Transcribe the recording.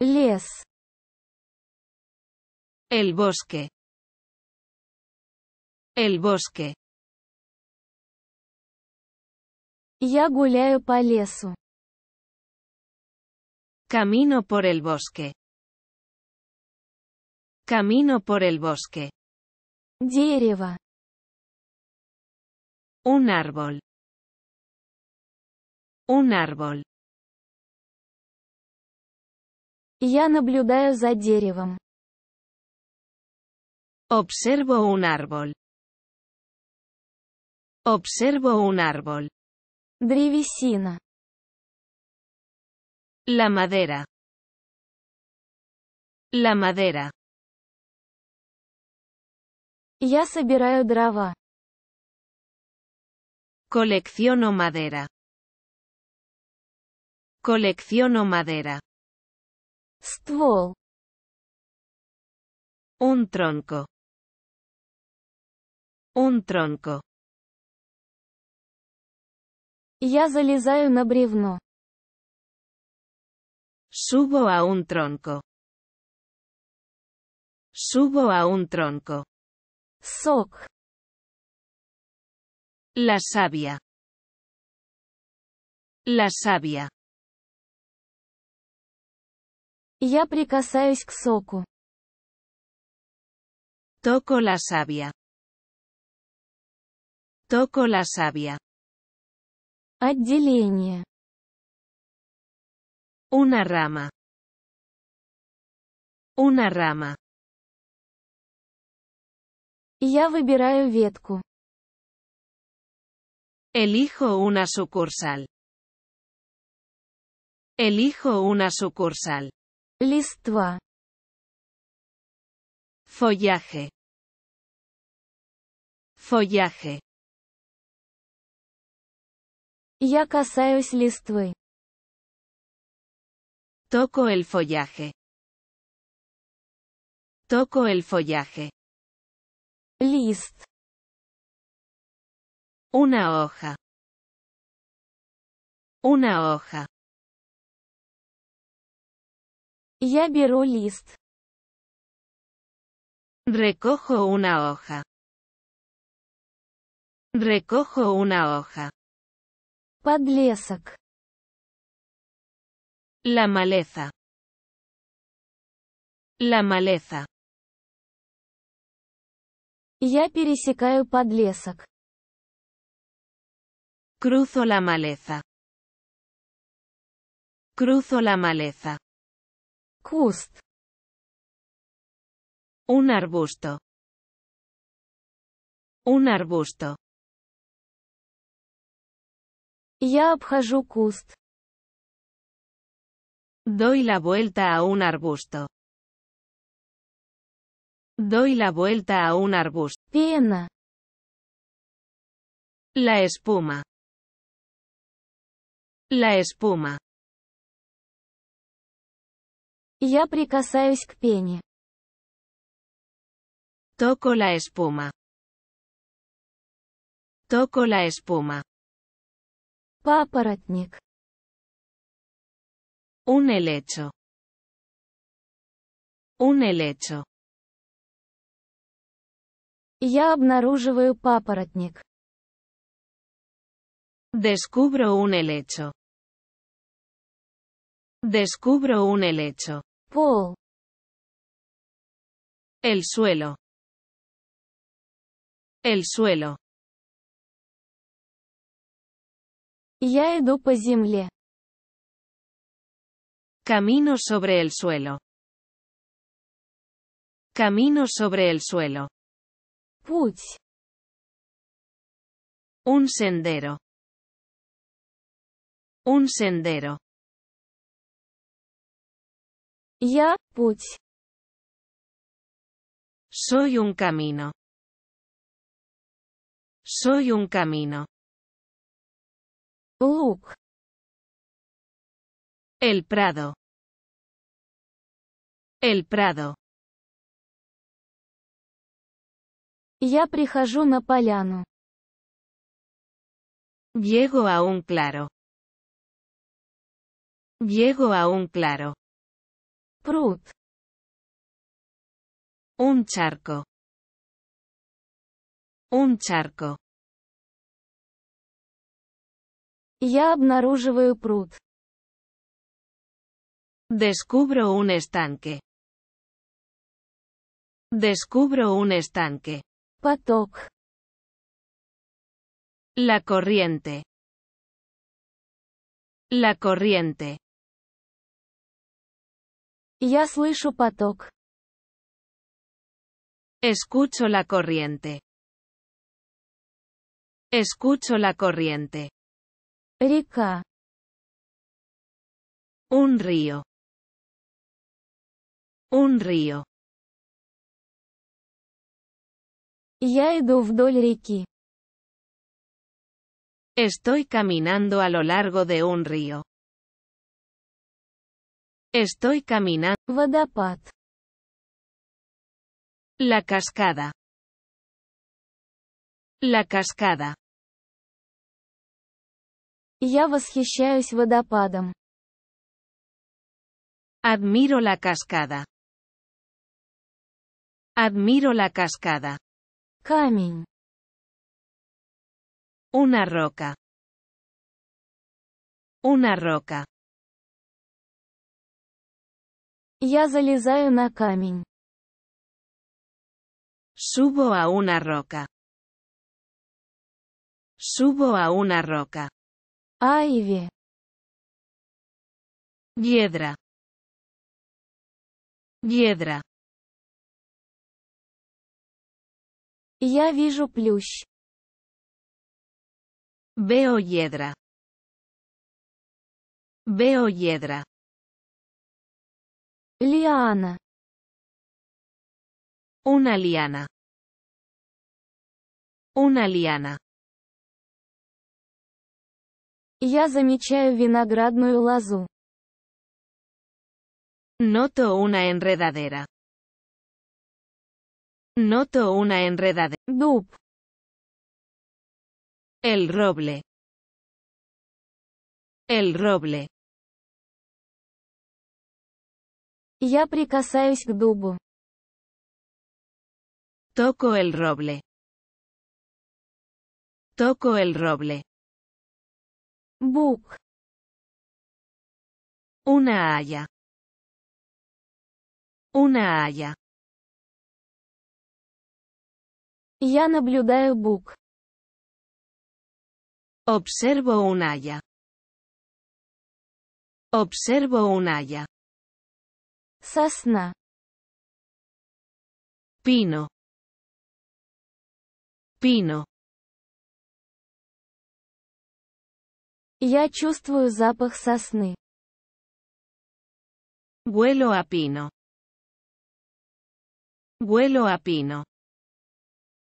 El bosque. El bosque. Я гуляю по Camino por el bosque. Camino por el bosque. Дерево. Un árbol. Un árbol. Я наблюдаю за деревом. Observo un árbol. Observo un árbol. Древесина. La madera. La madera. Я собираю дрова. Colecciono madera. Colecciono madera un tronco un tronco я залезаю на бревно subo a un tronco subo a un tronco сок la savia la savia Я прикасаюсь к соку. Toco la savia. Toco la savia. Отделение. Una rama. Una rama. Я выбираю ветку. Elijo una sucursal. Elijo una sucursal листва follaje follaje я касаюсь листвы toco el follaje toco el follaje list una hoja una hoja Я беру лист. Recojo una hoja. Recojo una hoja. Подлесок. La maleza. La maleza. Я пересекаю подлесок. Cruzo la maleza. Cruzo la maleza. Un arbusto. Un arbusto. Я Doy la vuelta a un arbusto. Doy la vuelta a un arbusto. Piena. La espuma. La espuma. Я прикасаюсь к пене. Toco la espuma. Toco la espuma. Папоротник. Un helecho. Un helecho. Я обнаруживаю папоротник. Descubro un helecho. Descubro un helecho. El suelo. El suelo. Camino sobre el suelo. Camino sobre el suelo. Путь. Un sendero. Un sendero ya, путь. Soy un camino. Soy un camino. look El prado. El prado. Ya прихожу на поляну. Llego a un claro. Llego a un claro. Prut. Un charco. Un charco. Я обнаруживаю пруд. Descubro un estanque. Descubro un estanque. Patok. La corriente. La corriente. Я Escucho la corriente. Escucho la corriente. Река. Un río. Un río. Ya иду вдоль Estoy caminando a lo largo de un río. Estoy caminando. Водопад. La cascada. La cascada. Я восхищаюсь водопадом. Admiro la cascada. Admiro la cascada. Камень. Una roca. Una roca. Я залезаю на камень. Subo a una roca. Subo a una roca. Айве. Piedra. Piedra. Я вижу плющ. Veo hiedra. Veo hiedra. Liana. Una liana. Una liana. Yo замечаю виноградную лозу. Noto una enredadera. Noto una enredadera. Дуб. El roble. El roble. Я прикасаюсь к Toco el roble. Toco el roble. Бук. Una haya. Una haya. Я наблюдаю бук. Observo una haya. Observo una haya. Сосна. Пино. Пино. Я чувствую запах сосны. Vuelo a pino. Vuelo a pino.